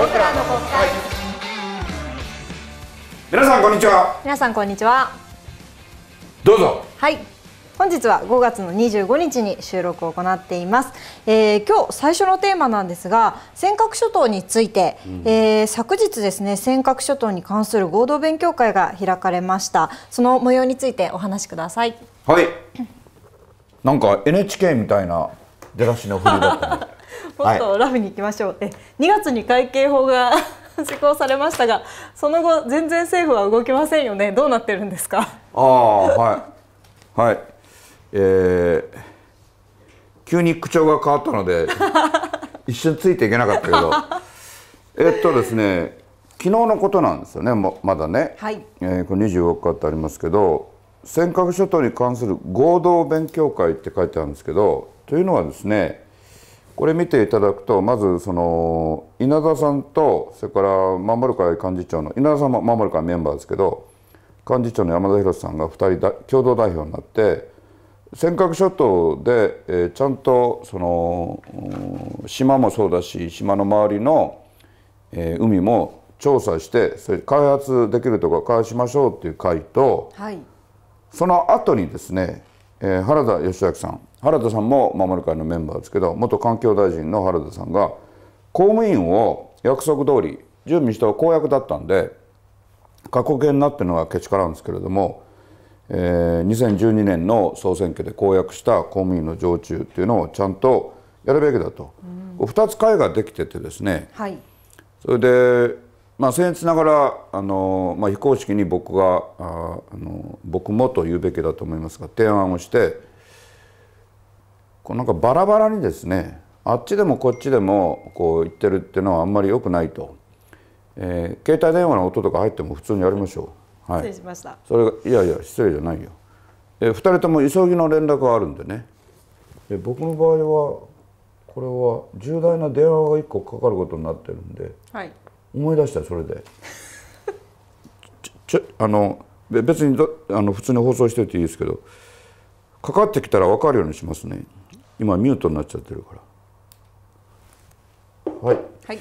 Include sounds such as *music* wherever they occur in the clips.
僕らの国会皆さんこんにちは皆さんこんにちはどうぞはい本日は5月の25日に収録を行っています、えー、今日最初のテーマなんですが尖閣諸島について、うん、えー、昨日ですね尖閣諸島に関する合同勉強会が開かれましたその模様についてお話しくださいはいなんか NHK みたいな出だしの振りだったね *laughs* もっとラフにいきましょう、はい、2月に会計法が *laughs* 施行されましたがその後全然政府は動きませんよねどうなってるんですかああはいはいえー、急に口調が変わったので *laughs* 一瞬ついていけなかったけどえっとですね昨日のことなんですよねまだね、はいえー、これ24日ってありますけど尖閣諸島に関する合同勉強会って書いてあるんですけどというのはですねこれ見ていただくとまずその稲田さんとそれから守る会幹事長の稲田さんも守る会メンバーですけど幹事長の山田博さんが2人だ共同代表になって尖閣諸島で、えー、ちゃんとその島もそうだし島の周りの、えー、海も調査してそれ開発できるとか開発しましょうっていう会と、はい、その後にですねえー、原田義明さん原田さんも守る会のメンバーですけど元環境大臣の原田さんが公務員を約束通り準備した公約だったんで過去形になってるのはけちからんですけれども、えー、2012年の総選挙で公約した公務員の常駐っていうのをちゃんとやるべきだと、うん、2つ会ができててですね、はい、それでまあ、僭越ながらあの、まあ、非公式に僕があの僕もと言うべきだと思いますが提案をしてこうなんかバラバラにですねあっちでもこっちでもこう言ってるっていうのはあんまりよくないと、えー、携帯電話の音とか入っても普通にやりましょう、はい、失礼しましたそれがいやいや失礼じゃないよ、え2人とも急ぎの連絡があるんでね、え僕の場合はこれは重大な電話が1個かかることになってるんで、はい、思い出したそれでちょあの別にあの普通に放送してていいですけどかかってきたら分かるようにしますね今ミュートになっちゃってるからはい、はい、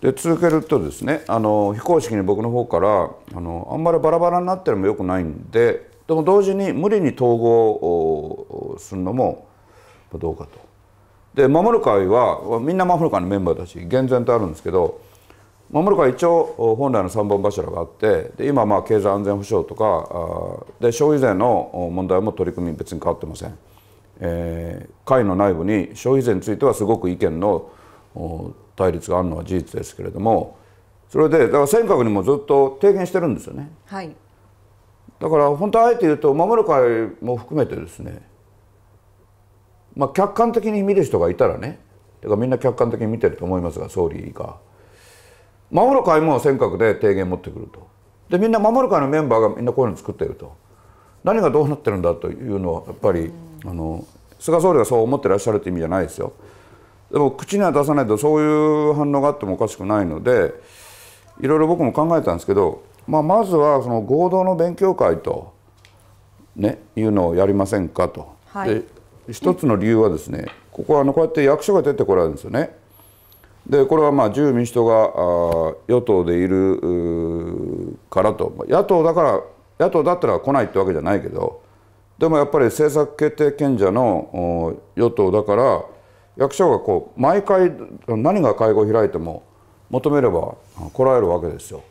で続けるとですねあの非公式に僕の方からあのあんまりバラバラになってるのもよくないんででも同時に無理に統合するのもどうかと。で守る会はみんな守る会のメンバーだし厳然とあるんですけど守るモ一応本来の3本柱があってで今まあ経済安全保障とかで消費税の問題も取り組み別に変わってません、えー、会の内部に消費税についてはすごく意見の対立があるのは事実ですけれどもそれでだから尖閣にもずっと提言してるんですよね、はい、だから本当はあえて言うと守る会も含めてですねまあ客観的に見る人がいたらねだからみんな客観的に見てると思いますが総理が。守る会も尖閣で提言持ってくるとでみんな守る会のメンバーがみんなこういうの作っていると何がどうなってるんだというのはやっぱり、あの菅総理がそう思ってらっしゃるという意味じゃないですよでも口には出さないとそういう反応があってもおかしくないのでいろいろ僕も考えたんですけど、まあ、まずはその合同の勉強会と、ね、いうのをやりませんかと。はい、で一つの理由はですねここはあのこうやって役所が出てこられるんですよね。でこれはまあ自由民主党が与党でいるからと野党だから野党だったら来ないってわけじゃないけどでもやっぱり政策決定権者の与党だから役所がこう毎回何が会合開いても求めれば来られるわけですよ。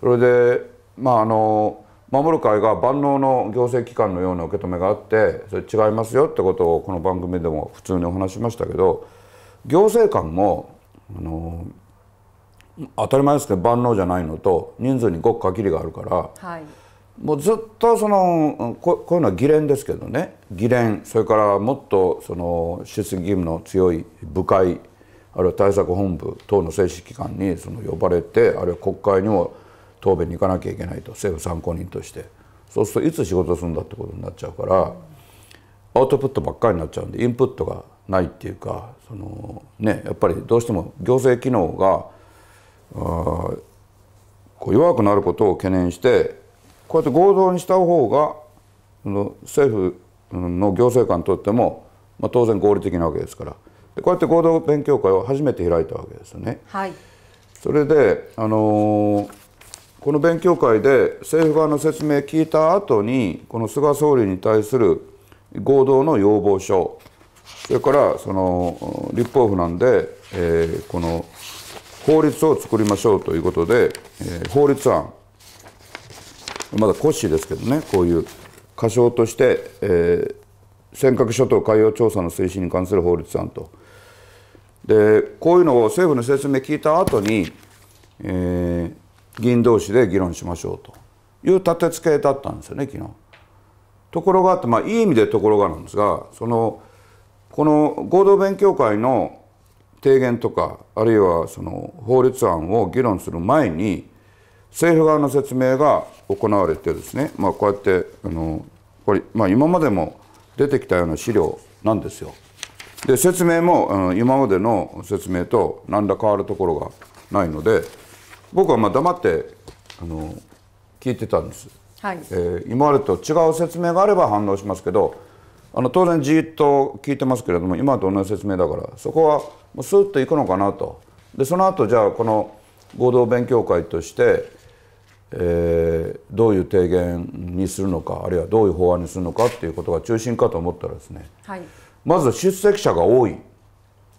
それでまああの守る会が万能の行政機関のような受け止めがあってそれ違いますよってことをこの番組でも普通にお話しましたけど。行政官もあの当たり前ですけど万能じゃないのと人数にごく限りがあるから、はい、もうずっとそのここういうのは議連ですけどね議連それからもっとその質疑義務の強い部会あるいは対策本部等の正式機関にその呼ばれてあるいは国会にも答弁に行かなきゃいけないと政府参考人としてそうするといつ仕事するんだってことになっちゃうからアウトプットばっかりになっちゃうんでインプットがないっていうかその、ね、やっぱりどうしても行政機能がこう弱くなることを懸念してこうやって合同にした方が政府の行政官にとっても、まあ、当然合理的なわけですからでこうやって合同勉強会を初めて開いたわけですよね。はい、それで、あのー、この勉強会で政府側の説明聞いた後にこの菅総理に対する合同の要望書それからその立法府なんで、えー、この法律を作りましょうということで、えー、法律案まだ骨子ですけどねこういう仮称として、えー、尖閣諸島海洋調査の推進に関する法律案とでこういうのを政府の説明聞いた後に、えー、議員同士で議論しましょうという立て付けだったんですよね昨日。ところがあって、まあ、いい意味でところがなんですがそのこの合同勉強会の提言とかあるいはその法律案を議論する前に政府側の説明が行われてですね、まあ、こうやってあのこれ、まあ、今までも出てきたような資料なんですよ。で説明もあの今までの説明と何ら変わるところがないので僕はまあ黙ってあの聞いてたんです、はいえー、今までと違う説明があれば反応しますけどあの当然じっと聞いてますけれども今と同じ説明だからそこはもうスッといくのかなとでその後じゃあこの合同勉強会として、えー、どういう提言にするのかあるいはどういう法案にするのかっていうことが中心かと思ったらですね、はい、まず出席者が多い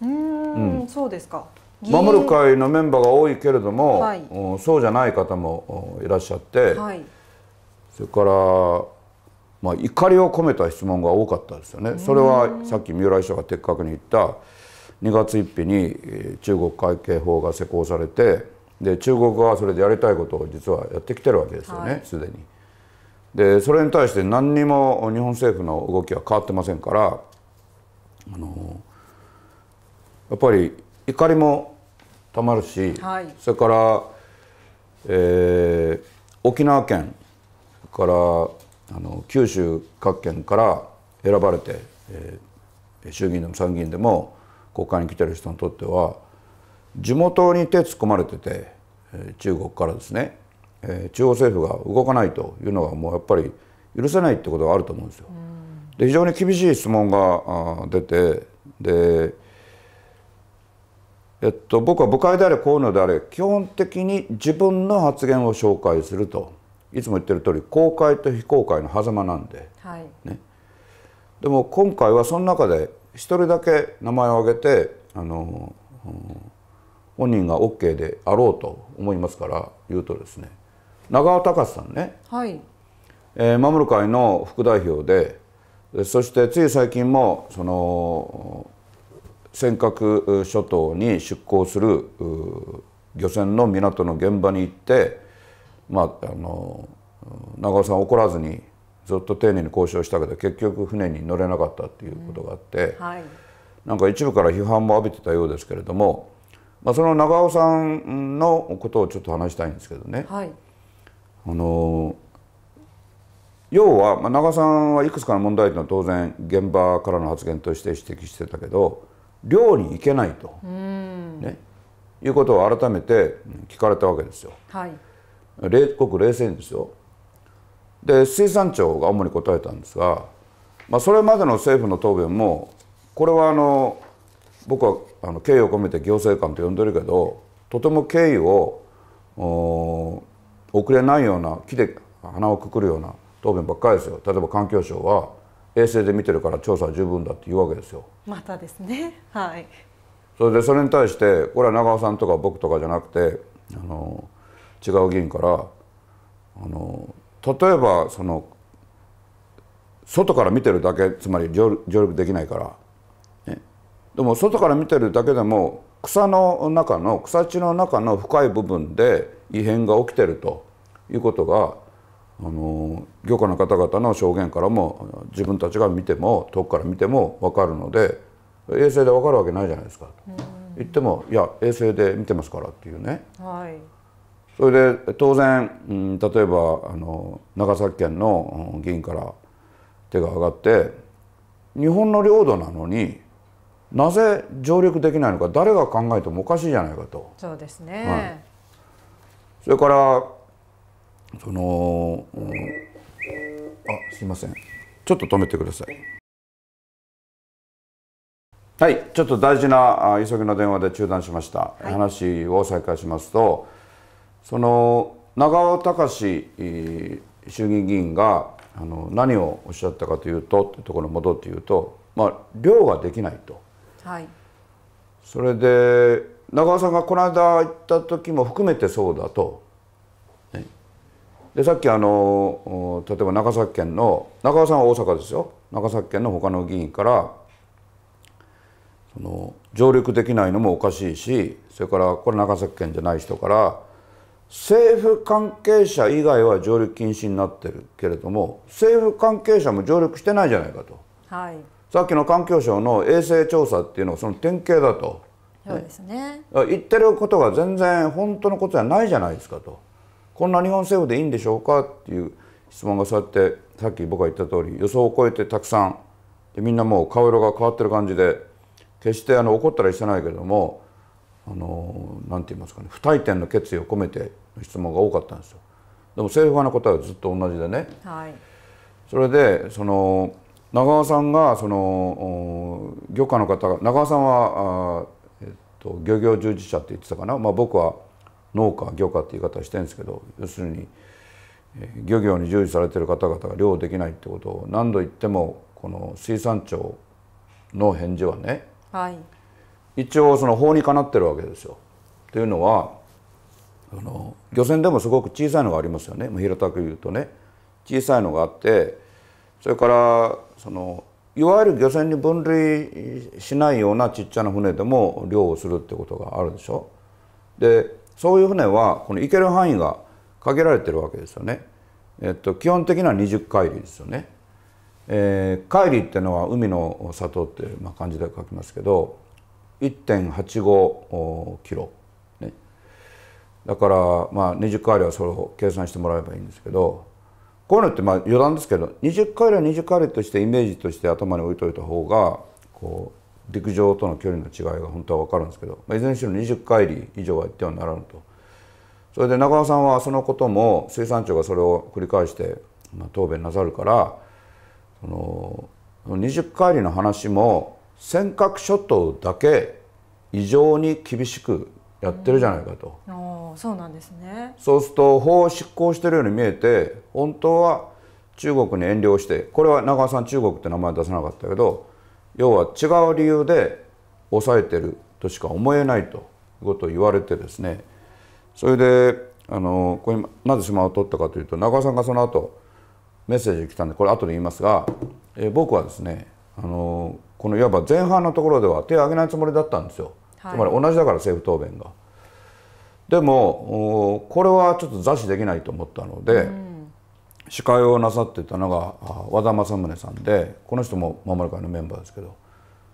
うんそうですか守る会のメンバーが多いけれども、はい、そうじゃない方もいらっしゃって、はい、それからまあ、怒りを込めた質問が多かったですよね。それはさっき三浦医師が的確に言った2月1日に中国会計法が施行されてで中国はそれでやりたいことを実はやってきてるわけですよねすで、はい、に。でそれに対して何にも日本政府の動きは変わってませんからあのやっぱり怒りもたまるし、はい、それから、えー、沖縄県からあの九州各県から選ばれて、えー、衆議院でも参議院でも国会に来てる人にとっては地元に手突っ込まれてて、えー、中国からですね、えー、中央政府が動かないというのはもうやっぱり許せないってことがあると思うんですよ。で非常に厳しい質問が出てで、えっと、僕は部会であれこういうのであれ基本的に自分の発言を紹介すると。いつも言ってる通り公開と非公開の狭間なんで、はいね、でも今回はその中で一人だけ名前を挙げてあの、うん、本人が OK であろうと思いますから言うとですね長尾隆さんね、はいえー、守る会の副代表でそしてつい最近もその尖閣諸島に出港する漁船の港の現場に行ってまああの長尾さん怒らずにずっと丁寧に交渉したけど結局船に乗れなかったっていうことがあって、うんはい、なんか一部から批判も浴びてたようですけれども、まあ、その長尾さんのことをちょっと話したいんですけどね。はい、あの要は、まあ、長尾さんはいくつかの問題点は当然現場からの発言として指摘してたけど漁に行けないと、うん、ね、いうことを改めて聞かれたわけですよ。はい冷く冷静ですよで水産庁が主に答えたんですが、まあ、それまでの政府の答弁もこれはあの僕はあの敬意を込めて行政官と呼んでるけどとても敬意を遅れないような木で鼻をくくるような答弁ばっかりですよ例えば環境省は衛星で見てるから調査は十分だって言うわけですよ。またですねはいそれでそれに対してこれは長尾さんとか僕とかじゃなくてあの違う議員からあの例えばその外から見てるだけつまり上陸できないから、ね、でも外から見てるだけでも草の中の草地の中の深い部分で異変が起きてるということがあの漁家の方々の証言からも自分たちが見ても遠くから見ても分かるので衛星で分かるわけないじゃないですかと言っても「いや衛星で見てますから」っていうね、はい、それで当然、うん、例えばあの長崎県の議員から手が上がって日本の領土なのになぜ上陸できないのか誰が考えてもおかしいじゃないかと。そうですね、はい、それからその、うん、あすいませんちょっと止めてください。はいちょっと大事な急ぎの電話で中断しました、はい、話を再開しますとその長尾隆衆議院議員があの何をおっしゃったかというとというところに戻って言うと、まあ、量ができないと、はい、それで長尾さんがこの間行った時も含めてそうだと、ね、でさっきあの例えば長崎県の長尾さんは大阪ですよ長崎県の他の議員からその上陸できないのもおかしいしそれからこれ長崎県じゃない人から政府関係者以外は上陸禁止になってるけれども政府関係者も上陸してないじゃないかと、はい、さっきの環境省の衛生調査っていうのはその典型だとそうですね言ってることが全然本当のことじゃないじゃないですかとこんな日本政府でいいんでしょうかっていう質問がそうやってさっき僕が言った通り予想を超えてたくさんでみんなもう顔色が変わってる感じで決してあの怒ったりしてないけれどもあのなんて言いますかね不退転の決意を込めての質問が多かったんですよでも府確の答えはずっと同じでね、はい、それでその長尾さんがその漁家の方が長尾さんはあ、えっと、漁業従事者って言ってたかな、まあ、僕は農家漁家って言い方してるんですけど要するに漁業に従事されてる方々が漁できないってことを何度言ってもこの水産庁の返事はね、はい、一応その法にかなってるわけですよ。というのはあの漁船でもすごく小さいのがありますよね平たく言うとね小さいのがあってそれからそのいわゆる漁船に分類しないようなちっちゃな船でも漁をするってことがあるでしょ。でそういう船はこの行ける範囲が限られてるわけですよね。えっと、基本的には20海里ですよね。えー、海里っていうのは海の里って、ま漢字で書きますけど1.85キロ、ね、だからまあ20回りはそれを計算してもらえばいいんですけどこういうのってまあ余談ですけど20回りは20回りとしてイメージとして頭に置いといた方がこう陸上との距離の違いが本当は分かるんですけど、まあ、いずれにしろ20回り以上は行ってはならぬと。それで中野さんはそのことも水産庁がそれを繰り返して、答弁なさるからその20回りの話も尖閣諸島だけ異常に厳しくやってるじゃないかと、うん、そうなんですねそうすると法を執行してるように見えて本当は中国に遠慮してこれは長尾さん中国って名前出さなかったけど要は違う理由で抑えてるとしか思えないということを言われてですねそれであのこれなぜ島を取ったかというと長尾さんがその後メッセージ来たんでこれ後で言いますが、え僕はですねあのこのいわば前半のところでは手を挙げないつもりだったんですよ、はい、つまり同じだから政府答弁が。でもこれはちょっと座視できないと思ったので、うん、司会をなさってたのが和田政宗さんでこの人も守る会のメンバーですけど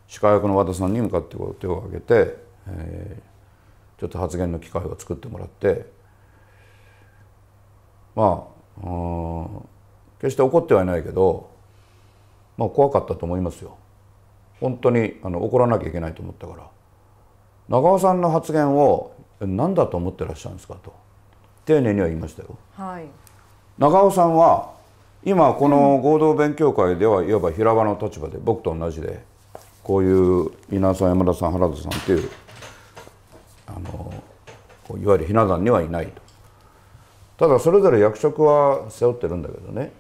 司会役の和田さんに向かって手を挙げて、えー、ちょっと発言の機会を作ってもらってまあ決して怒ってはいないけど、まあ、怖かったと思いますよ。本当にあの怒らなきゃいけないと思ったから長尾さんの発言を何だと思ってらっしゃるんですかと丁寧には言いましたよ。はい、長尾さんは今この合同勉強会ではいわば平場の立場で僕と同じでこういう稲さん山田さん原田さんっていうあのいわゆるひな壇にはいないとただそれぞれ役職は背負ってるんだけどね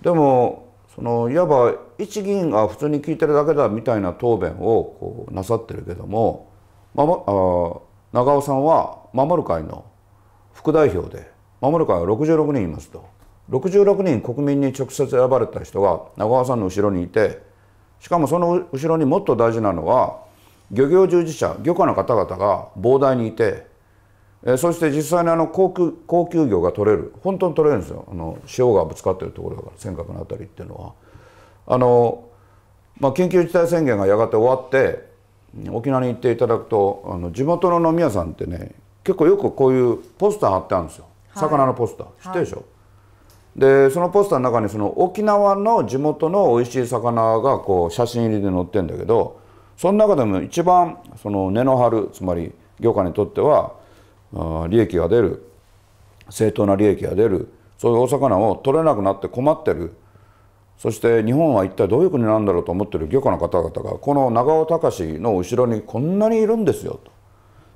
でもそのいわば一議員が普通に聞いてるだけだみたいな答弁をこうなさってるけども、ま、あ長尾さんは守る会の副代表で守る会は66人いますと66人国民に直接選ばれた人が長尾さんの後ろにいてしかもその後ろにもっと大事なのは漁業従事者漁家の方々が膨大にいてそして実際にあの高級高級魚が取れる本当に取れるんですよあの潮がぶつかってるところだから尖閣の辺りっていうのは。あの、まあ、緊急事態宣言がやがて終わって沖縄に行っていただくとあの地元の飲み屋さんってね結構よくこういうポスター貼ってあるんですよ、はい、魚のポスター知ってるでしょ、はい、でそのポスターの中にその沖縄の地元の美味しい魚がこう写真入りで載ってんだけどその中でも一番その根の張るつまり業界にとってはあ利益が出る正当な利益が出るそういうお魚を取れなくなって困ってるそして日本は一体どういう国なんだろうと思ってる漁家の方々がこの長尾隆の後ろにこんなにいるんですよと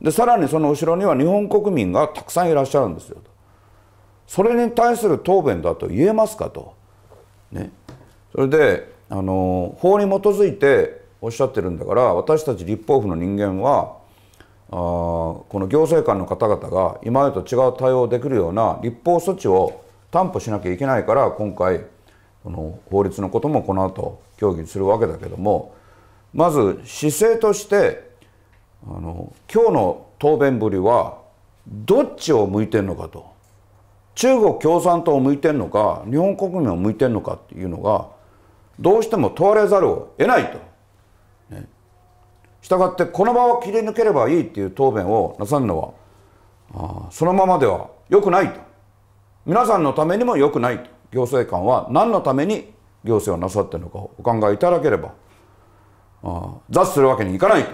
でさらにその後ろには日本国民がたくさんいらっしゃるんですよとそれに対する答弁だと言えますかと、ね、それであの法に基づいておっしゃってるんだから私たち立法府の人間はあこの行政官の方々が今までと違う対応できるような立法措置を担保しなきゃいけないから今回その法律のこともこの後協議するわけだけどもまず姿勢としてあの今日の答弁ぶりはどっちを向いてんのかと中国共産党を向いてんのか日本国民を向いてんのかっていうのがどうしても問われざるを得ないと。したがってこの場を切り抜ければいいっていう答弁をなさるのはあそのままでは良くないと皆さんのためにも良くないと行政官は何のために行政をなさってるのかお考えいただければあ雑するわけにいかないと、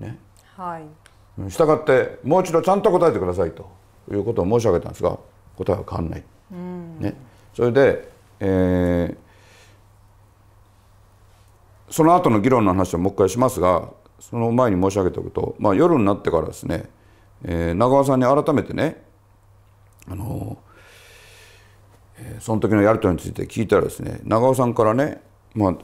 ねはい、したがってもう一度ちゃんと答えてくださいということを申し上げたんですが答えは変わらない、うんね、それで、えー、その後の議論の話をもう一回しますがその前に申し上げておくと、まあ、夜になってからですね、えー、長尾さんに改めてねあのーその時のやり取りについて聞いたらですね長尾さんからね、まあ、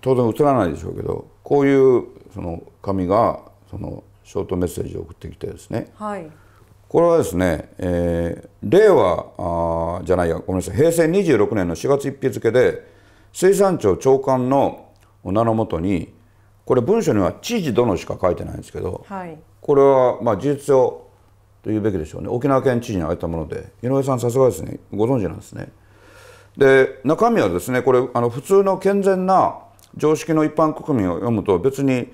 当然映らないでしょうけどこういうその紙がそのショートメッセージを送ってきてですね、はい、これはですね、えー、令和あじゃないやごめんなさい平成26年の4月1日付で水産庁長官の名のもとにこれ文書には知事殿しか書いてないんですけど、はい、これはまあ事実上というべきでしょうね沖縄県知事に挙げたもので井上さんさすがですねご存知なんですねで中身はですねこれあの普通の健全な常識の一般国民を読むと別に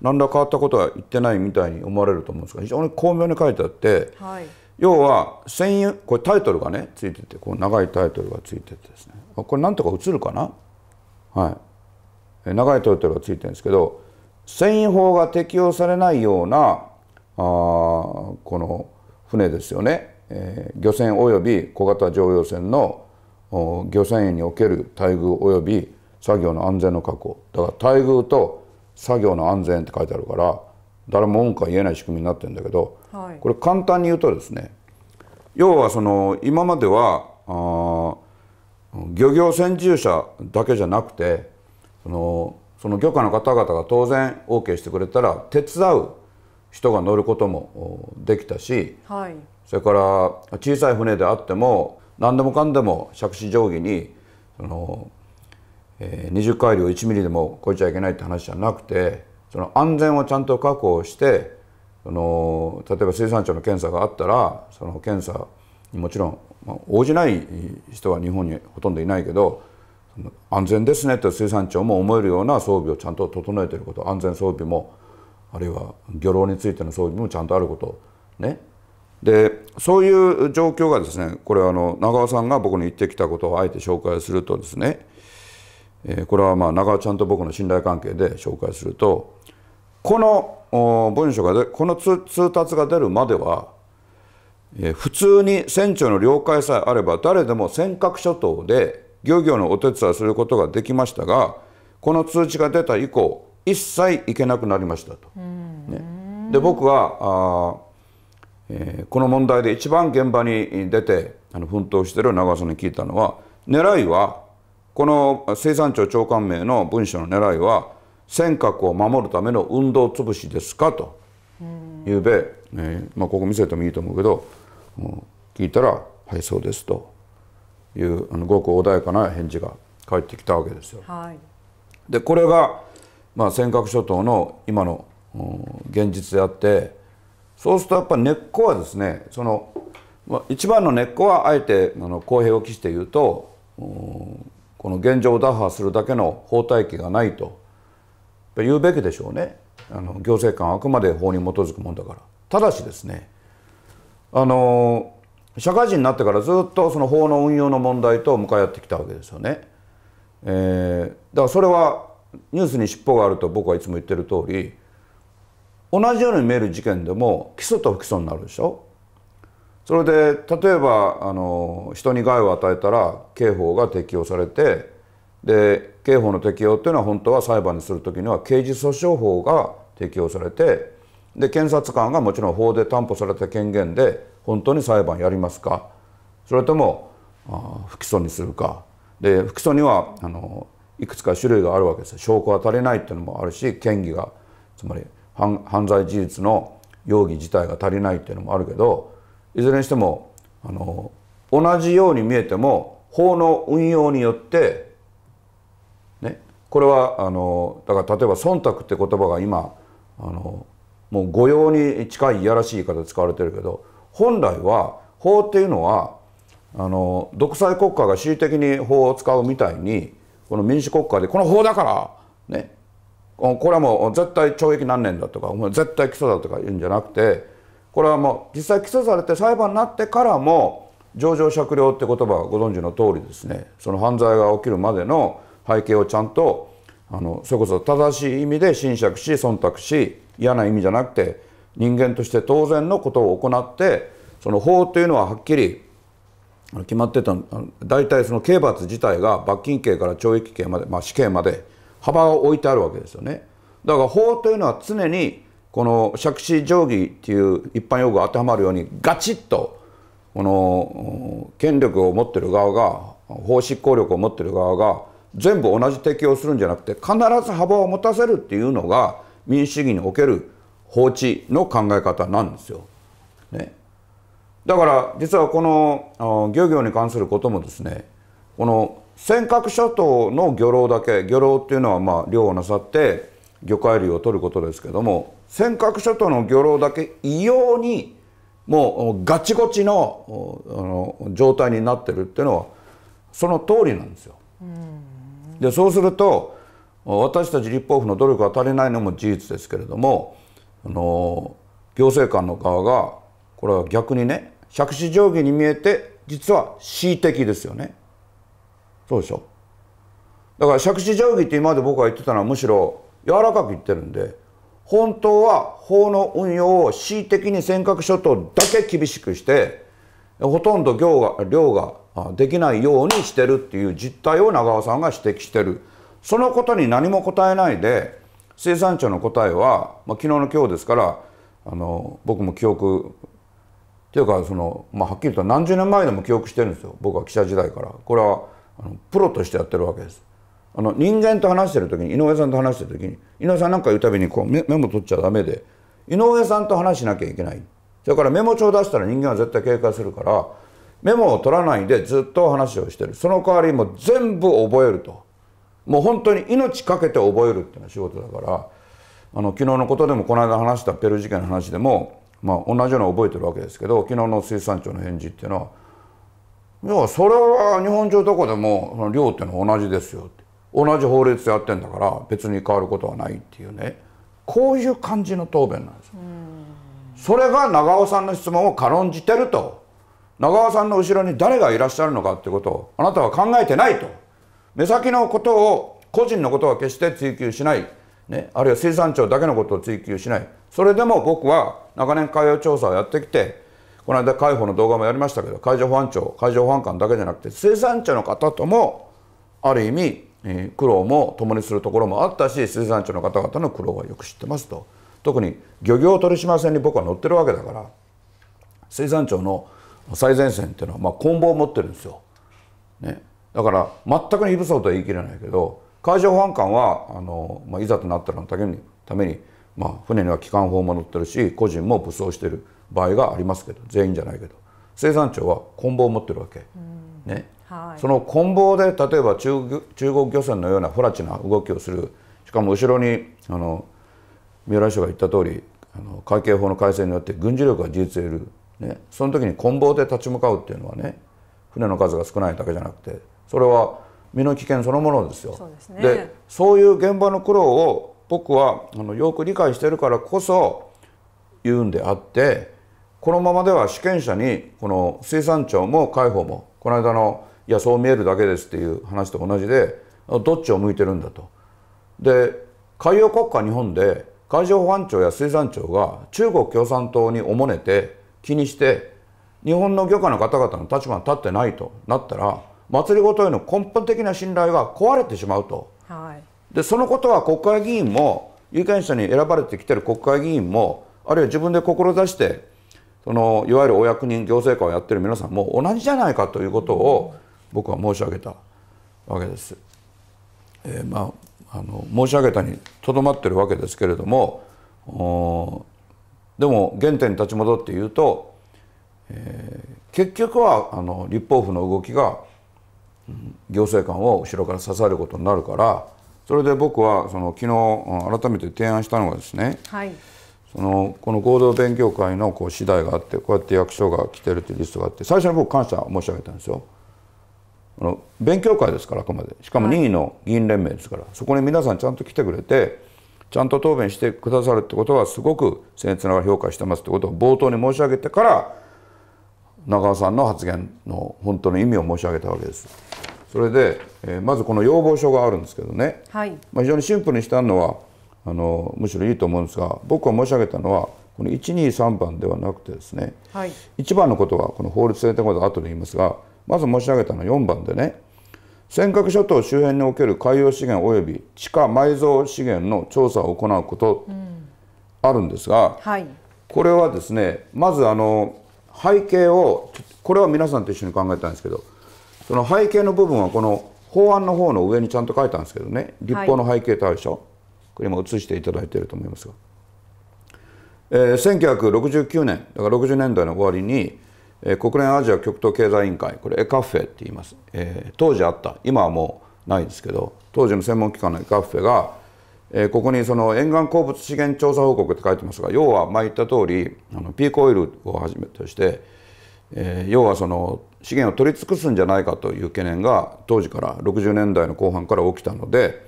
何ら変わったことは言ってないみたいに思われると思うんですが非常に巧妙に書いてあって、はい、要は専用これタイトルがねついててこう長いタイトルがついててですねこれなんとか映るかなはい長いタイトルがついてるんですけど「繊維法が適用されないようなあこの船ですよね、えー、漁船及び小型乗用船の漁船員における待遇及び作業の安全の確保だから待遇と作業の安全って書いてあるから誰も文句は言えない仕組みになってるんだけど、はい、これ簡単に言うとですね要はその今までは漁業専従者だけじゃなくてそのその漁家の方々が当然 OK してくれたら手伝う人が乗ることもできたし、はい、それから小さい船であっても何でもかんでも杓子定規にその、えー、20回りを1ミリでも超えちゃいけないって話じゃなくてその安全をちゃんと確保してその例えば水産庁の検査があったらその検査にもちろん、まあ、応じない人は日本にほとんどいないけど安全ですねって水産庁も思えるような装備をちゃんと整えてること安全装備もあるいは漁労についての装備もちゃんとあることねでそういう状況がですねこれはあの長尾さんが僕に言ってきたことをあえて紹介するとですね、えー、これはまあ長尾ちゃんと僕の信頼関係で紹介するとこの文書がでこの通達が出るまでは、えー、普通に船長の了解さえあれば誰でも尖閣諸島で漁業のお手伝いすることができましたがこの通知が出た以降一切行けなくなりましたと。ね、で僕はあ、えー、この問題で一番現場に出てあの奮闘してる長尾さんに聞いたのは狙いはこの生産庁長官名の文書の狙いは尖閣を守るための運動潰しですかとゆうべ、えーまあ、ここ見せてもいいと思うけど、うん、聞いたら「はいそうです」というあのごく穏やかな返事が返ってきたわけですよ。はい、でこれがまあ、尖閣諸島の今の現実であってそうするとやっぱ根っこはですねその、まあ、一番の根っこはあえてあの公平を期して言うとこの現状を打破するだけの法体系がないと言うべきでしょうねあの行政官はあくまで法に基づくもんだからただしですねあの社会人になってからずっとその法の運用の問題と向かい合ってきたわけですよね。えー、だからそれはニュースに尻尾があると僕はいつも言ってる通り同じように見える事件でも起訴と不起訴になるでしょそれで例えばあの人に害を与えたら刑法が適用されてで刑法の適用っていうのは本当は裁判にする時には刑事訴訟法が適用されてで検察官がもちろん法で担保された権限で本当に裁判やりますかそれとも不起訴にするかで不起訴にはあのいくつか種類があるわけです証拠が足りないっていうのもあるし嫌疑がつまり犯罪事実の容疑自体が足りないっていうのもあるけどいずれにしてもあの同じように見えても法の運用によってねこれはあのだから例えば忖度って言葉が今あのもう御用に近いいやらしい言い方で使われてるけど本来は法っていうのはあの独裁国家が恣意的に法を使うみたいにこの民主国家でこの法だからねこれはもう絶対懲役何年だとか絶対起訴だとか言うんじゃなくてこれはもう実際起訴されて裁判になってからも情状酌量って言葉はご存知の通りですねその犯罪が起きるまでの背景をちゃんとあのそれこそ正しい意味で侵釈し忖度し嫌な意味じゃなくて人間として当然のことを行ってその法というのははっきり決まってた大体その刑罰自体が罰金刑から懲役刑まで、まあ、死刑まで幅を置いてあるわけですよねだから法というのは常にこの杓子定規っていう一般用語が当てはまるようにガチッとこの権力を持ってる側が法執行力を持ってる側が全部同じ適用するんじゃなくて必ず幅を持たせるっていうのが民主主義における法治の考え方なんですよ。ね、だから実はこの漁業に関することもですねこの尖閣諸島の漁労だけ漁労っていうのはまあ漁をなさって魚介類を取ることですけども尖閣諸島の漁労だけ異様にもうガチゴチのあの状態になってるっていうのはその通りなんですよ。でそうすると私たち立法府の努力が足りないのも事実ですけれどもあの行政官の側がこれは逆にね百子定規に見えて実は恣的ですよねそうでしょだから杓子定規って今まで僕が言ってたのはむしろ柔らかく言ってるんで本当は法の運用を恣意的に尖閣諸島だけ厳しくしてほとんど行が量ができないようにしてるっていう実態を長尾さんが指摘してるそのことに何も答えないで生産庁の答えは、まあ、昨日の今日ですからあの僕も記憶っていうかその、まあ、はっきりと何十年前でも記憶してるんですよ僕は記者時代からこれはあのプロとしてやってるわけですあの人間と話してる時に井上さんと話してる時に井上さんなんか言うたびにこうメモ取っちゃダメで井上さんと話しなきゃいけないそれからメモ帳出したら人間は絶対警戒するからメモを取らないでずっと話をしてるその代わりもう全部覚えるともう本当に命かけて覚えるっていうのは仕事だからあの昨日のことでもこの間話したペル事件の話でもまあ、同じよう覚えてるわけですけど昨日の水産庁の返事っていうのは「いやそれは日本中どこでもその量っていうのは同じですよ」同じ法律でやってんだから別に変わることはないっていうねこういう感じの答弁なんです。それが長尾さんの質問を軽んじてると長尾さんの後ろに誰がいらっしゃるのかってことをあなたは考えてないと目先のことを個人のことは決して追求しない、ね、あるいは水産庁だけのことを追求しないそれでも僕は長年海洋調査をやってきてこの間海保の動画もやりましたけど海上保安庁海上保安官だけじゃなくて水産庁の方ともある意味苦労も共にするところもあったし水産庁の方々の苦労はよく知ってますと特に漁業取締船に僕は乗ってるわけだから水産庁の最前線っていうのはまあ棍棒を持ってるんですよ、ね、だから全くの非武装とは言い切れないけど海上保安官はあの、まあ、いざとなったらのためにまあ、船には機関砲も乗ってるし個人も武装してる場合がありますけど全員じゃないけど生産庁は棍棒を持ってるわけ、うん、ね、はい、その棍棒で例えば中中国漁船のようなフラチな動きをするしかも後ろにあの三浦氏が言った通りあの海警法の改正によって軍事力が事実得る、ね、その時に棍棒で立ち向かうっていうのはね船の数が少ないだけじゃなくてそれは身の危険そのものですよ。そうで、ね、そういう現場の苦労を僕はあのよく理解してるからこそ言うんであってこのままでは試験者にこの水産庁も海保もこの間の「いやそう見えるだけです」っていう話と同じでどっちを向いてるんだと。で海洋国家日本で海上保安庁や水産庁が中国共産党におもねて気にして日本の漁家の方々の立場に立ってないとなったら祭りごとへの根本的な信頼が壊れてしまうと、はい、でそのことは国会議員も有権者に選ばれてきてる国会議員もあるいは自分で志してそのいわゆるお役人行政官をやってる皆さんも同じじゃないかということを僕は申し上げたわけです。えー、まああの申し上げたにとどまってるわけですけれどもでも原点に立ち戻って言うと、えー、結局はあの立法府の動きが行政官を後ろから支えることになるから。それで僕はその昨日改めて提案したのがですね、はい、そのこの合同勉強会のこう次第があってこうやって役所が来てるというリストがあって最初に僕感謝申し上げたんですよ。あの勉強会ですからあくまでしかも任意の議員連盟ですから、そこに皆さんちゃんと来てくれてちゃんと答弁してくださるってことはすごく僭越ながら評価してますってことを冒頭に申し上げてから中尾さんの発言の本当の意味を申し上げたわけです。それで、えー、まずこの要望書があるんですけどね、はい、まあ、非常にシンプルにしたのはあのむしろいいと思うんですが僕が申し上げたのはこの123番ではなくてですね、はい、1番のことはこの法律制定後で後で言いますがまず申し上げたのは4番でね尖閣諸島周辺における海洋資源及び地下埋蔵資源の調査を行うこと、うん、あるんですが、はい、これはですねまずあの背景をこれは皆さんと一緒に考えたいんですけどその背景の部分はこの法案の方の上にちゃんと書いたんですけどね立法の背景対象、はい、これ今映していただいていると思いますが、えー、1969年だから60年代の終わりに、えー、国連アジア極東経済委員会これエカフェって言います、えー、当時あった今はもうないですけど当時の専門機関のエカフェが、えー、ここにその沿岸鉱物資源調査報告って書いてますが要はまあ言った通りありピークオイルをはじめとしてえー、要はその資源を取り尽くすんじゃないかという懸念が当時から60年代の後半から起きたので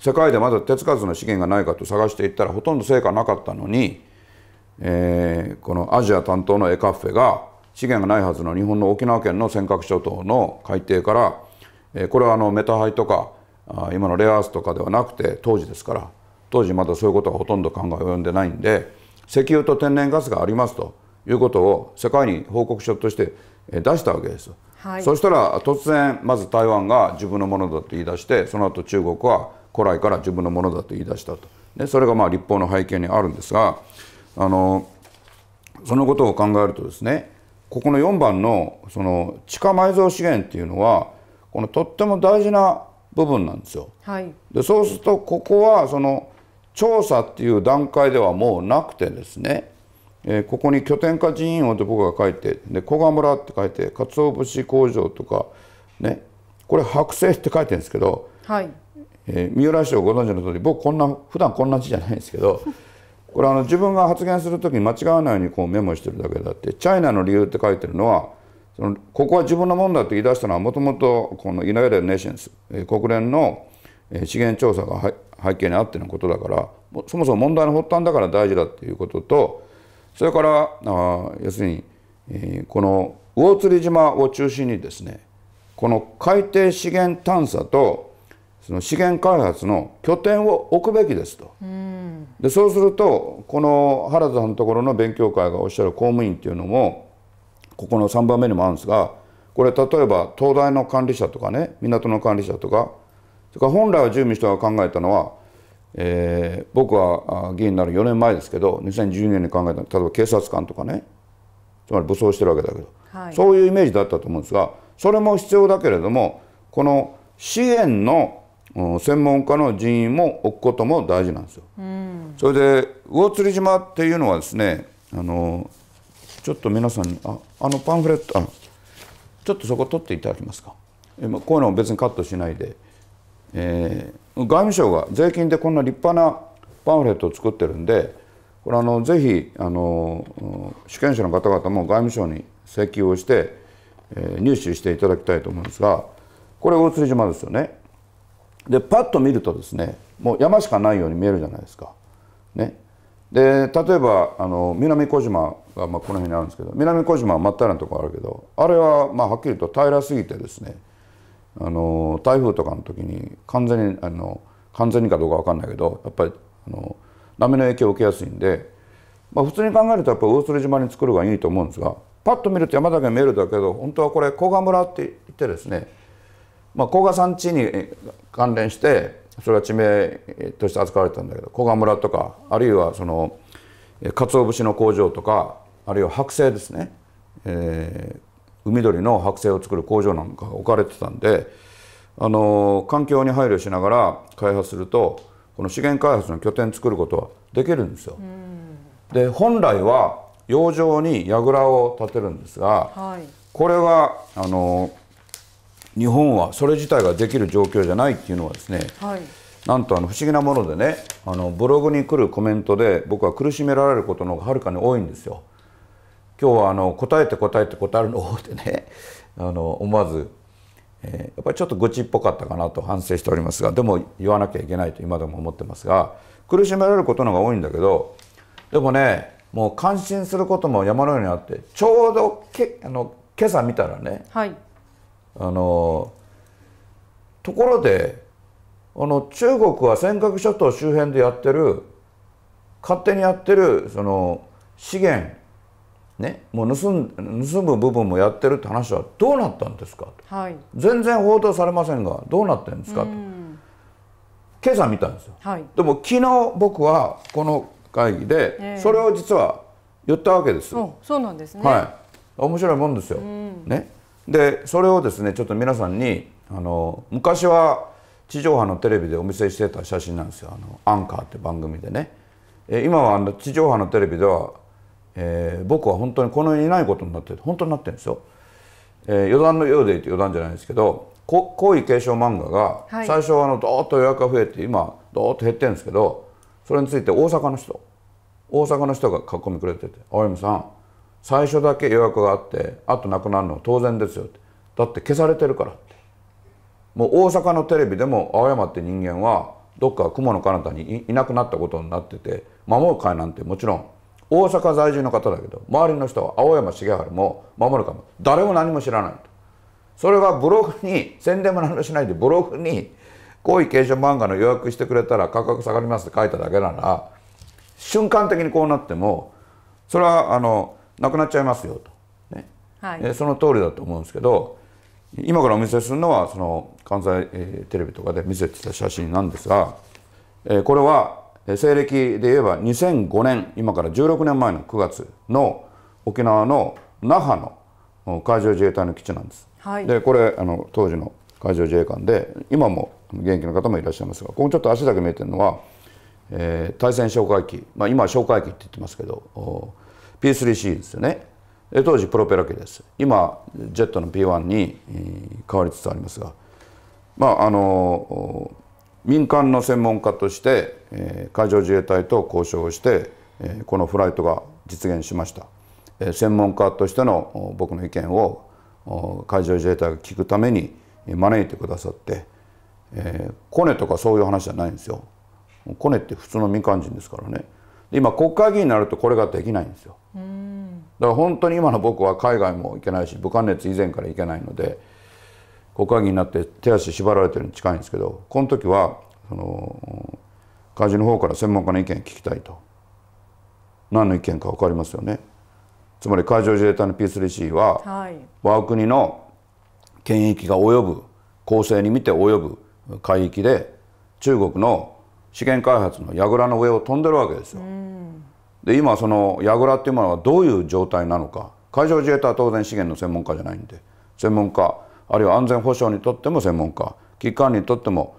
世界でまだ手つかずの資源がないかと探していったらほとんど成果なかったのに、えー、このアジア担当のエカフェが資源がないはずの日本の沖縄県の尖閣諸島の海底から、えー、これはあのメタハイとか今のレアアースとかではなくて当時ですから当時まだそういうことはほとんど考え及んでないんで石油と天然ガスがありますと。いうことを世界に報告書として出したわけです、はい、そしたら突然まず台湾が自分のものだと言い出してその後中国は古来から自分のものだと言い出したと、ね、それがまあ立法の背景にあるんですがあのそのことを考えるとですねここの4番のその地下埋蔵資源っていうのはこのとっても大事な部分なんですよ。はい、でそうするとここはその調査っていう段階ではもうなくてですねえー、ここに拠点化人員をと僕が書いてで古賀村って書いて鰹節工場とかねこれ剥製って書いてるんですけど、はいえー、三浦市長ご存知の通り僕こんな普段こんな字じゃないんですけど *laughs* これあの自分が発言する時に間違わないようにこうメモしてるだけだって「チャイナの理由」って書いてるのはそのここは自分のもんだって言い出したのはもともとこのユナイテッネーションズ国連の資源調査が背景にあってのことだからそもそも問題の発端だから大事だっていうこととそれからあ要するに、えー、この魚釣島を中心にですねこの海底資源探査とその資源開発の拠点を置くべきですと、うん、でそうするとこの原田さんのところの勉強会がおっしゃる公務員っていうのもここの3番目にもあるんですがこれ例えば東大の管理者とかね港の管理者とかそれから本来は住民したが考えたのはえー、僕は議員になる4年前ですけど2 0 1 2年に考えた例えば警察官とかねつまり武装してるわけだけど、はい、そういうイメージだったと思うんですがそれも必要だけれどもこの支援の専門家の人員も置くことも大事なんですよ。うん、それで魚釣島っていうのはですねあのちょっと皆さんにああのパンフレットあちょっとそこ取っていただけますか。こういうのを別にカットしないで。えー、外務省が税金でこんな立派なパンフレットを作ってるんでこれあのぜひあの主権者の方々も外務省に請求をして、えー、入手していただきたいと思うんですがこれ大鶴島ですよね。でパッと見るとですねもう山しかないように見えるじゃないですか。ね、で例えばあの南小島がまあこの辺にあるんですけど南小島は真っ平らなところあるけどあれはまあはっきりと平らすぎてですねあの台風とかの時に完全にあの完全にかどうか分かんないけどやっぱりあの波の影響を受けやすいんで、まあ、普通に考えるとやっぱ大鶴島に作るがいいと思うんですがパッと見ると山だけ見えるだけど本当はこれ古賀村って言ってですね、まあ、古賀山地に関連してそれは地名として扱われてたんだけど古賀村とかあるいはその鰹節の工場とかあるいは剥製ですね、え海鳥の剥製を作る工場なんかが置かれてたんであの環境に配慮しながら開発するとこの資源開発の拠点作ることはできるんですよ。で本来は洋上に櫓を建てるんですが、はい、これはあの日本はそれ自体ができる状況じゃないっていうのはですね、はい、なんとあの不思議なものでねあのブログに来るコメントで僕は苦しめられることの方がはるかに多いんですよ。今日はあの答えて答えて答えるの方でね *laughs* あの思わず、えー、やっぱりちょっと愚痴っぽかったかなと反省しておりますがでも言わなきゃいけないと今でも思ってますが苦しめられることの方が多いんだけどでもねもう感心することも山のようにあってちょうどけあの今朝見たらね、はい、あのところであの中国は尖閣諸島周辺でやってる勝手にやってるその資源ね、もう盗ん盗む部分もやってるって話はどうなったんですかと、はい、全然報道されませんがどうなってるんですかと今朝見たんですよ、はい、でも昨日僕はこの会議でそれを実は言ったわけです、えー、そうなんですね、はい、面白いもんですよ、ね、でそれをですねちょっと皆さんにあの昔は地上波のテレビでお見せしてた写真なんですよあのアンカーって番組でねえ今はあの地上波のテレビではえー、僕は本当にこの世にいないことになって本当になってるんですよ。えー、余談のようで言って余談じゃないですけど皇位継承漫画が最初はあのどーっと予約が増えて今どーっと減ってるんですけどそれについて大阪の人大阪の人が書き込みくれてて「青山さん最初だけ予約があってあとなくなるのは当然ですよ」って「だって消されてるから」ってもう大阪のテレビでも青山って人間はどっか雲の彼方にいなくなったことになってて守る会なんてもちろん大阪在住の方だけど周りの人は青山重治も守るかも誰も何も知らないとそれがブログに宣伝も何もしないでブログに皇位継承漫画の予約してくれたら価格下がりますって書いただけなら瞬間的にこうなってもそれはあのなくなっちゃいますよと、ねはい、その通りだと思うんですけど今からお見せするのはその関西、えー、テレビとかで見せてた写真なんですが、えー、これは西暦で言えば2005年今から16年前の9月の沖縄の那覇の海上自衛隊の基地なんです。はい、でこれあの当時の海上自衛官で今も現役の方もいらっしゃいますがここちょっと足だけ見えてるのは、えー、対戦哨戒機、まあ、今は哨戒機って言ってますけど P3C ですよね当時プロペラ機です今ジェットの P1 に変わりつつありますがまああの民間の専門家として、えー、海上自衛隊と交渉をして、えー、このフライトが実現しました、えー、専門家としての僕の意見を海上自衛隊が聞くために招いてくださって、えー、コネとかそういう話じゃないんですよコネって普通の民間人ですからね今国会議員になるとこれができないんですよだから本当に今の僕は海外も行けないし武漢熱以前から行けないので国会議員になって手足縛られてるに近いんですけどこの時はその会場の方から専門家の意見聞きたいと何の意見か分かりますよねつまり海上自衛隊の P3C は、はい、我が国の権益が及ぶ公正に見て及ぶ海域で中国の資源開発の櫓の上を飛んでるわけですよ。で今その櫓っていうものはどういう状態なのか海上自衛隊は当然資源の専門家じゃないんで専門家あるいは安全保障にとっても専門家危機管理にとっても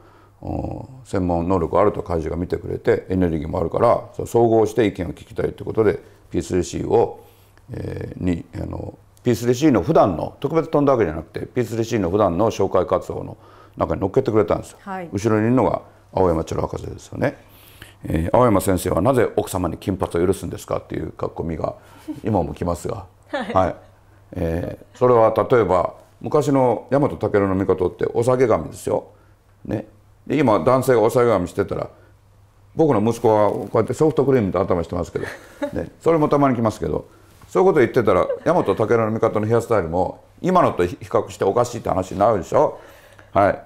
専門能力あると会社が見てくれてエネルギーもあるから総合して意見を聞きたいということで P3C を、えー、にあの P3C の普段の特別飛んだわけじゃなくて P3C の普段の紹介活動の中に乗っけてくれたんですよ、はい、後ろにいるのが青山千博士ですよね、えー、青山先生はなぜ奥様に金髪を許すんですかっていう書き込みが今も来ますが、*laughs* はい、はい、えー、それは例えば昔の大和武尊の方ってお酒神ですよ。ね、で今男性がお酒神してたら僕の息子はこうやってソフトクリームと頭してますけど、ね、それもたまに来ますけどそういうこと言ってたら大和武尊の味方のヘアスタイルも今のと比較しておかしいって話になるでしょ。はい、だか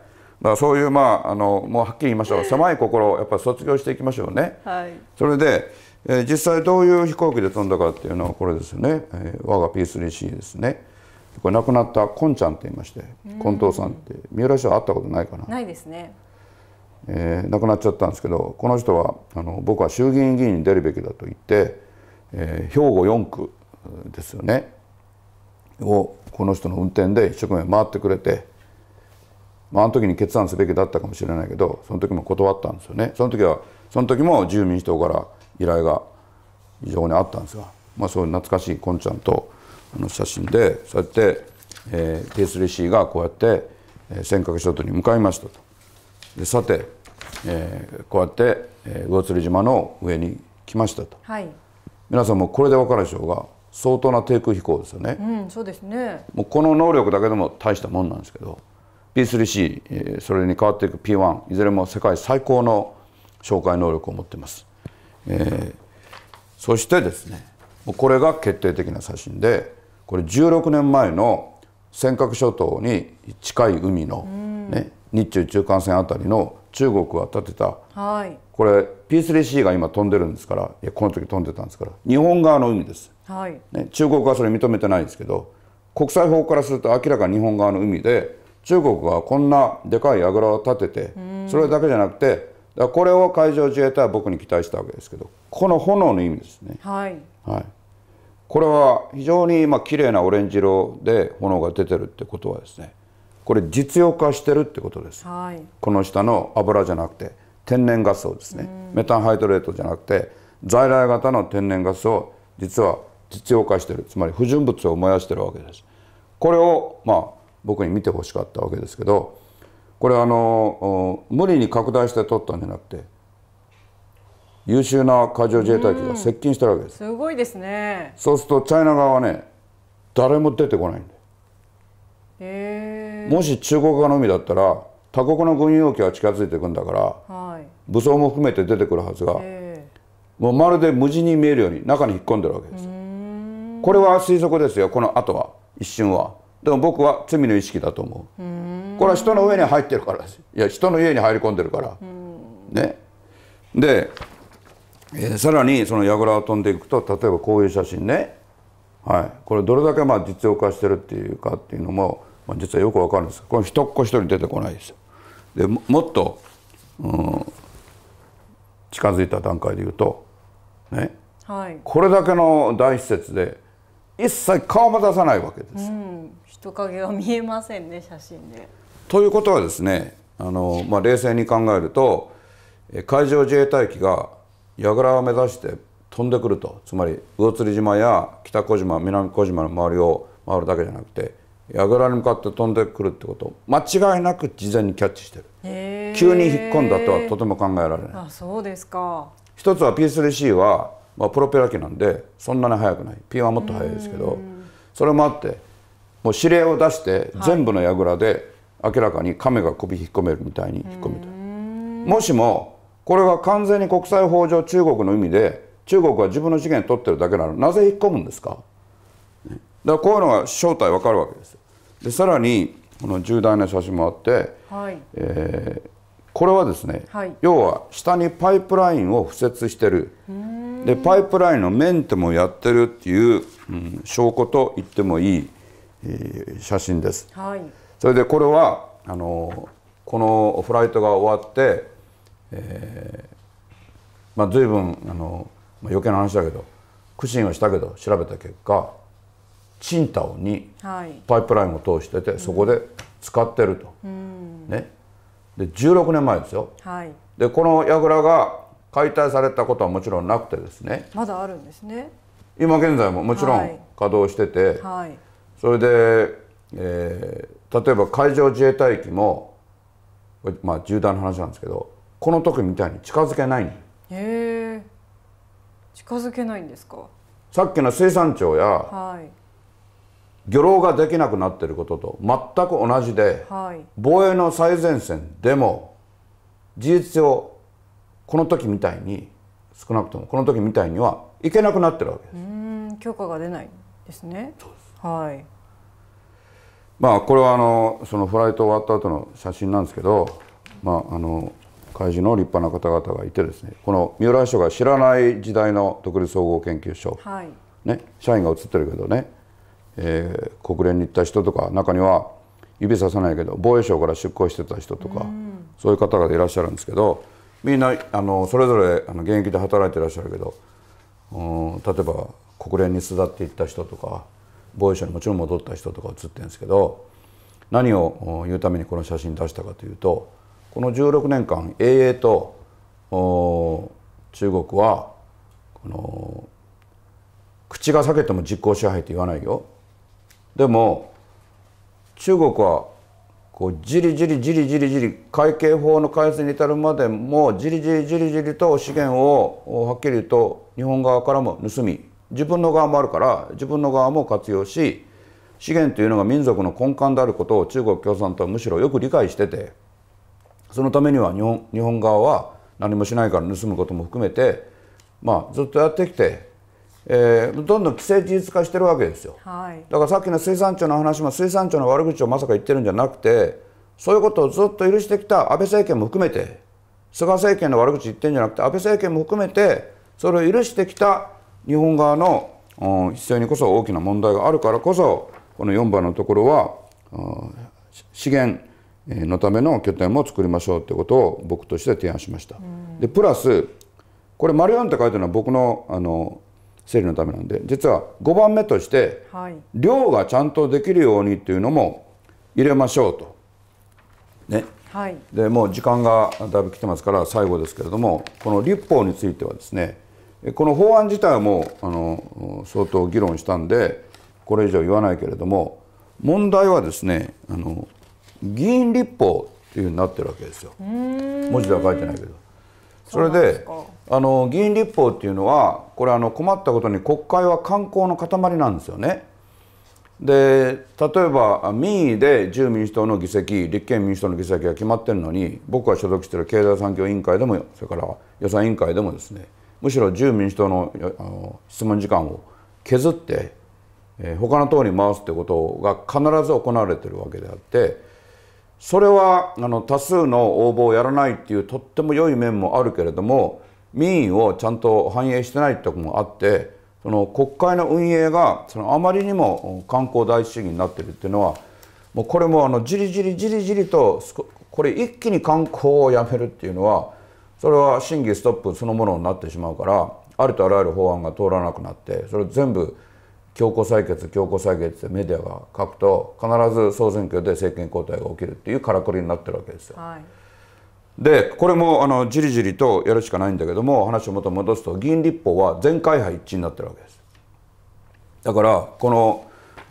らそういうまああのもうはっきり言いましょう狭い心をやっぱり卒業していきましょうね。はい、それで、えー、実際どういう飛行機で飛んだかっていうのはこれですよね、えー、我が P3C ですね。これ亡くなったこんちゃんって言いまして近藤さんって三浦市は会ったことないかなないですね、えー、亡くなっちゃったんですけどこの人はあの僕は衆議院議員に出るべきだと言って、えー、兵庫4区ですよねをこの人の運転で一生懸命回ってくれて、まあ、あの時に決断すべきだったかもしれないけどその時も断ったんですよねその時はその時も自由民主党から依頼が非常にあったんですが、まあ、そういう懐かしいこんちゃんと。あの写真でそうやって、えー、T3C がこうやって、えー、尖閣諸島に向かいましたとでさて、えー、こうやって、えー、魚釣島の上に来ましたと、はい、皆さんもこれで分かるでしょうが相当な低空飛行ですよね、うん、そうですねもうこの能力だけでも大したもんなんですけど P3C、えー、それに変わっていく P1 いずれも世界最高の紹介能力を持っています、えー、そしてですねこれが決定的な写真でこれ16年前の尖閣諸島に近い海の、ね、日中中間線あたりの中国が建てた、はい、これ P3C が今飛んでるんですからいやこの時飛んでたんですから日本側の海です、はいね、中国はそれ認めてないんですけど国際法からすると明らかに日本側の海で中国がこんなでかい櫓を建ててそれだけじゃなくてこれを海上自衛隊は僕に期待したわけですけどこの炎の意味ですね。はい、はいこれは非常にまあ綺麗なオレンジ色で炎が出てるってことはですねこれ実用化してるってことです、はい、この下の油じゃなくて天然ガスをですねメタンハイドレートじゃなくて在来型の天然ガスを実は実用化してるつまり不純物を燃やしてるわけですこれをまあ僕に見てほしかったわけですけどこれあの無理に拡大して取ったんじゃなくて優秀な海上自衛隊機が接近してるわけです、すごいですねそうするとチャイナ側はね誰も出てこないんで、えー、もし中国側の海だったら他国の軍用機は近づいてくんだから、はい、武装も含めて出てくるはずが、えー、もうまるで無人に見えるように中に引っ込んでるわけですこれは推測ですよこの後は一瞬はでも僕は罪の意識だと思うこれは人の上に入ってるからですいや人の家に入り込んでるからねでえー、さらにその櫓を飛んでいくと例えばこういう写真ね、はい、これどれだけまあ実用化してるっていうかっていうのも、まあ、実はよくわかるんですこれ一っ子一人出てこないですよ。でもっと、うん、近づいた段階で言うと、ねはい、これだけの大施設で一切顔も出さないわけです。うん、人影は見えませんね写真でということはですねあの、まあ、冷静に考えると海上自衛隊機が櫓を目指して飛んでくるとつまり魚釣島や北小島南小島の周りを回るだけじゃなくて櫓に向かって飛んでくるってこと間違いなく事前にキャッチしてる、急に引っ込んだとはとても考えられないあそうですか一つは P3C は、まあ、プロペラ機なんでそんなに速くない P はもっと速いですけどそれもあってもう指令を出して全部の櫓で明らかに亀が首引っ込めるみたいに引っ込めた、はい、もしもこれは完全に国際法上中国の意味で中国は自分の資源取ってるだけなのなぜ引っ込むんですか、ね、だからこういうのが正体わかるわけですでさらにこの重大な写真もあって、はいえー、これはですね、はい、要は下にパイプラインを敷設してるでパイプラインのメンテもやってるっていう、うん、証拠と言ってもいい、えー、写真です、はい、それでこれはあのこのフライトが終わってえー、まあ随分あの、まあ、余計な話だけど苦心はしたけど調べた結果青島にパイプラインを通してて、はい、そこで使ってると、うん、ね、で16年前ですよ、はい、でこの櫓が解体されたことはもちろんなくてですねまだあるんですね今現在ももちろん稼働してて、はい、それで、えー、例えば海上自衛隊機もまあ重大な話なんですけどこの時みたいに近づけないへえ近づけないんですかさっきの水産庁や、はい、漁労ができなくなっていることと全く同じで、はい、防衛の最前線でも事実上この時みたいに少なくともこの時みたいにはいけなくなってるわけですうん許可が出ないですねはいまあこれはあのそのフライト終わった後の写真なんですけどまああの会示の立派な方々がいてですねこの三浦秘書が知らない時代の独立総合研究所、はい、ね、社員が写ってるけどね、えー、国連に行った人とか中には指ささないけど防衛省から出向してた人とか、うん、そういう方々いらっしゃるんですけどみんなあのそれぞれあの現役で働いてらっしゃるけど、うん、例えば国連に巣立っていった人とか防衛省にもちろん戻った人とか写ってるんですけど何を言うためにこの写真出したかというと。この16年間永遠と中国はこの口が裂けても実効支配と言わないよでも中国はこうじりじりじりじりじり会計法の改正に至るまでもじりじりじりじりと資源をはっきり言うと日本側からも盗み自分の側もあるから自分の側も活用し資源というのが民族の根幹であることを中国共産党はむしろよく理解しててそのためには日本日本側は何もしないから盗むことも含めて、まあ、ずっとやってきて、えー、どんどん既成事実化してるわけですよ、はい、だからさっきの水産庁の話も水産庁の悪口をまさか言ってるんじゃなくてそういうことをずっと許してきた安倍政権も含めて菅政権の悪口言ってるんじゃなくて安倍政権も含めてそれを許してきた日本側の、うん、必要にこそ大きな問題があるからこそこの4番のところは、資源のための拠点も作りましょうってことを僕として提案しました、うん、でプラスこれ「マリオン」って書いてるのは僕のあの整理のためなんで実は5番目として、はい、量がちゃんとできるようにっていうのも入れましょうと。ねはい、でもう時間がだいぶ来てますから最後ですけれどもこの立法についてはですねこの法案自体もあの相当議論したんでこれ以上言わないけれども問題はですねあの議員立法というふうになってるわけですよ文字では書いてないけどそれであの議員立法っていうのはこれあの困ったことに国会は慣行の塊なんですよねで例えば民意で自由民主党の議席立憲民主党の議席が決まってるのに僕が所属している経済産業委員会でもそれから予算委員会でもですねむしろ自由民主党のあの質問時間を削って、えー、他の党に回すってことが必ず行われてるわけであってそれはあの多数の応募をやらないっていうとっても良い面もあるけれども民意をちゃんと反映してないってとこもあってその国会の運営がそのあまりにも観光第一主義になってるっていうのはもうこれもあのじりじりじりじりとこれ一気に観光をやめるっていうのはそれは審議ストップそのものになってしまうからありとあらゆる法案が通らなくなってそれ全部強行採決強行採決ってメディアが書くと必ず総選挙で政権交代が起きるっていうからくりになってるわけですよ。はい、でこれもあのじりじりとやるしかないんだけども話を元戻すと議員立法は全会派一致になってるわけです。だからこ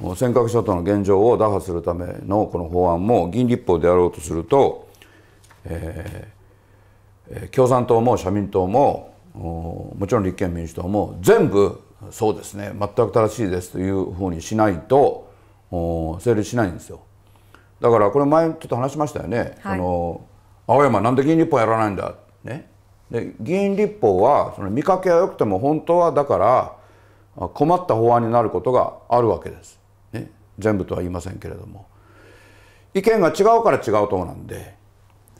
の尖閣諸島の現状を打破するためのこの法案も議員立法でやろうとすると、えー、共産党も社民党ももちろん立憲民主党も全部そうですね全く正しいですというふうにしないと成立しないんですよだからこれ前ちょっと話しましたよね、はい、の青山なんで議員立法やらないんだねで議員立法はその見かけはよくても本当はだから困った法案になることがあるわけです、ね、全部とは言いませんけれども意見が違うから違う党なんで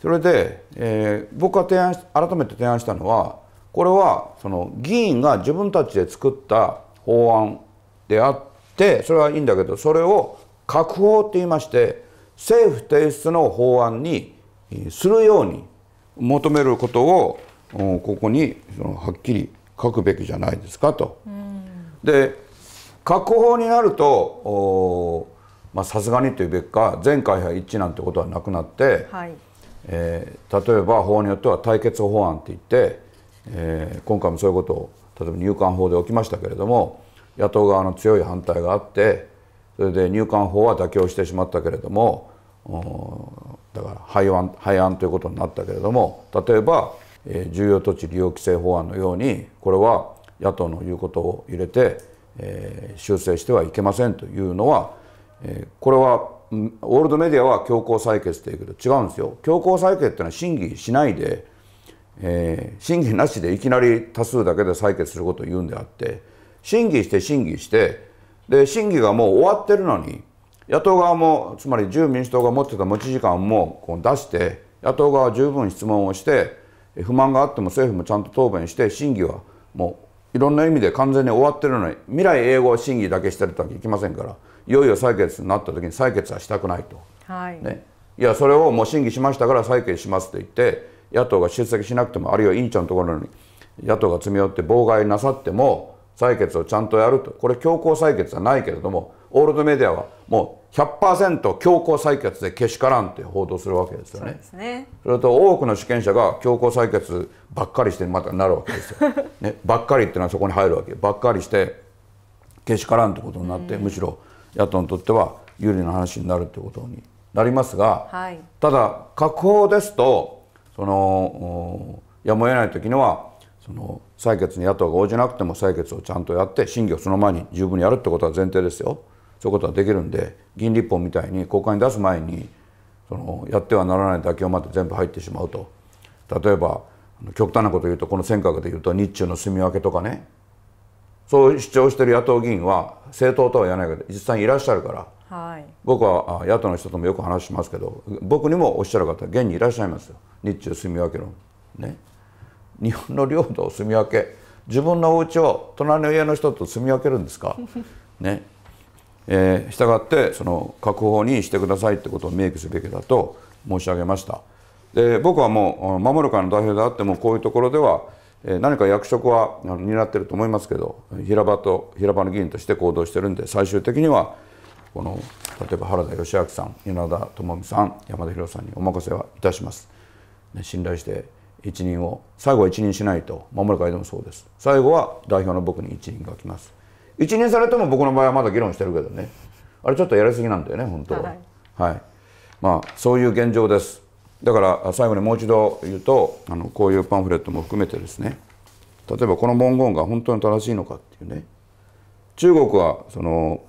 それで、えー、僕が提案改めて提案したのはこれはその議員が自分たちで作った法案であってそれはいいんだけどそれを閣法って言いまして政府提出の法案にするように求めることをここにはっきり書くべきじゃないですかと。で閣法になるとさすがにというべきか全会派一致なんてことはなくなって、はい、えー、例えば法によっては対決法案って言ってえー、今回もそういうことを例えば入管法で起きましたけれども野党側の強い反対があってそれで入管法は妥協してしまったけれどもだから廃案廃案ということになったけれども例えば、えー、重要土地利用規制法案のようにこれは野党の言うことを入れて、えー、修正してはいけませんというのは、えー、これはオールドメディアは強行採決というけど違うんですよ強行採決というのは審議しないでえー、審議なしでいきなり多数だけで採決することを言うんであって審議して審議してで審議がもう終わってるのに野党側もつまり自由民主党が持ってた持ち時間もこう出して野党側は十分質問をして不満があっても政府もちゃんと答弁して審議はもういろんな意味で完全に終わってるのに未来英語審議だけしてるとはいきませんからいよいよ採決になった時に採決はしたくないと、はいね、いやそれをもう審議しましたから採決しますて言って野党が出席しなくてもあるいは委員長のところに野党が詰め寄って妨害なさっても採決をちゃんとやるとこれ強行採決じゃないけれどもオールドメディアはもう100%強行採決でけしからんって報道するわけですよね。そ、ね、れと多くの主権者が強行採決ばっかりしてまたなるわけですよ。ね、ばっかりっていうのはそこに入るわけばっかりしてけしからんってことになって、むしろ野党にとっては有利な話になるってことになりますが、はい、ただ確保ですとそのやむを得ない時にはその採決に野党が応じなくても採決をちゃんとやって審議をその前に十分にやるってことは前提ですよそういうことはできるんで議員立法みたいに国会に出す前にそのやってはならない妥協まで全部入ってしまうと例えば極端なこと言うとこの尖閣で言うと日中の住み分けとかねそう主張してる野党議員は政党とは言わないけど実際にいらっしゃるからはい、僕は野党の人ともよく話しますけど僕にもおっしゃる方現にいらっしゃいますよ日中住み分けのね日本の領土を住み分け自分のお家を隣の家の人と住み分けるんですか *laughs* ねえー、従ってその確保にしてくださいってことを明記すべきだと申し上げましたで僕はもう守る会の代表であってもこういうところでは何か役職は担ってると思いますけど平場と平場の議員として行動してるんで最終的にはこの例えば原田義明さん稲田朋美さん山田宏さんにお任せはいたします。ね、信頼して一任を最後は一任しないと守る会でもそうです最後は代表の僕に一任が来ます一任されても僕の場合はまだ議論してるけどねあれちょっとやりすぎなんだよね本当は、はい、はい、まあそういう現状ですだから最後にもう一度言うとあのこういうパンフレットも含めてですね例えばこの文言が本当に正しいのかっていうね中国はその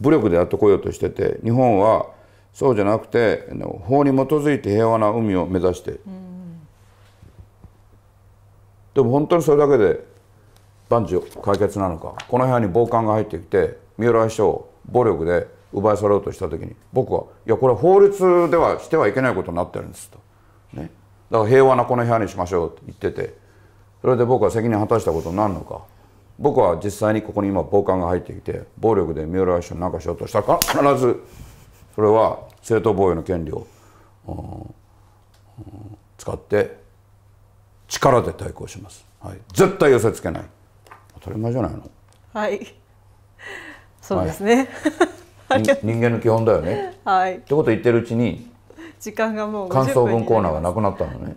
武力でやってこようとしてて日本はそうじゃなくて法に基づいて平和な海を目指して、うん、でも本当にそれだけで万事解決なのかこの部屋に暴漢が入ってきて三浦秘書を暴力で奪い去ろうとした時に僕は「いやこれ法律ではしてはいけないことになってるんです」と、ね、だから平和なこの部屋にしましょうって言っててそれで僕は責任果たしたことになるのか僕は実際にここに今暴漢が入ってきて暴力で三浦一緒に何かしようとしたら *laughs* 必ずそれは正当防衛の権利を、使って力で対抗します、はい、絶対寄せつけない当たり前じゃないのはいそうですね、はい、人間の基本だよね、はい、ってこと言ってるうちに時間がもう感想文コーナーがなくなったのね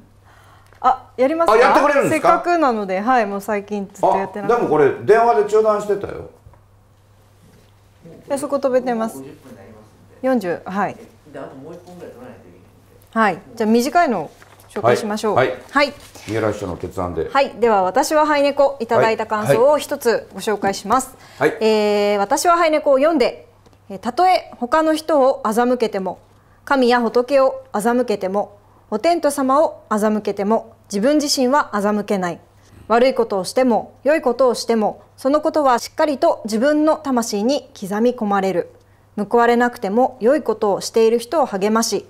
あ、やりますか。やってくれるんですか。せっかくなので、はい、もう最近ずっとやってなでもこれ電話で中断してたよ。え、そこ飛べてます。四十はい。はい、じゃあ短いの紹介しましょう。はい。はい。三浦市の決断で。はい、では私はハイネコいただいた感想を一つご紹介します。はい。えー、私はハイネコを読んで、たとえ他の人を欺けても、神や仏を欺けても。お天道様を欺けても自分自身は欺けない悪いことをしても良いことをしてもそのことはしっかりと自分の魂に刻み込まれる報われなくても良いことをしている人を励まし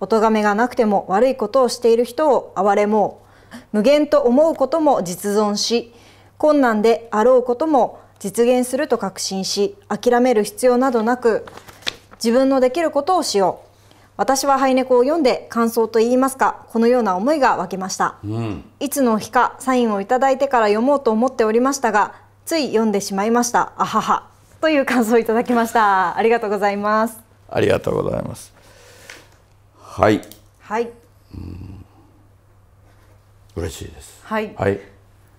お咎めがなくても悪いことをしている人を憐れもう無限と思うことも実存し困難であろうことも実現すると確信し諦める必要などなく自分のできることをしよう私はハイネコを読んで感想と言いますかこのような思いが湧きました、うん、いつの日かサインをいただいてから読もうと思っておりましたがつい読んでしまいましたあははという感想をいただきましたありがとうございますありがとうございますはいはい、うん、嬉しいですはい、はい、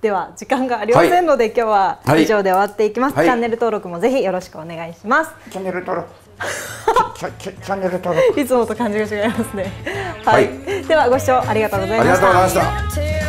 では時間がありませんので、はい、今日は以上で終わっていきます、はい、チャンネル登録もぜひよろしくお願いしますチャンネル登録いつもと感じが違いますね。はい、はい、ではご視聴ありがとうございました。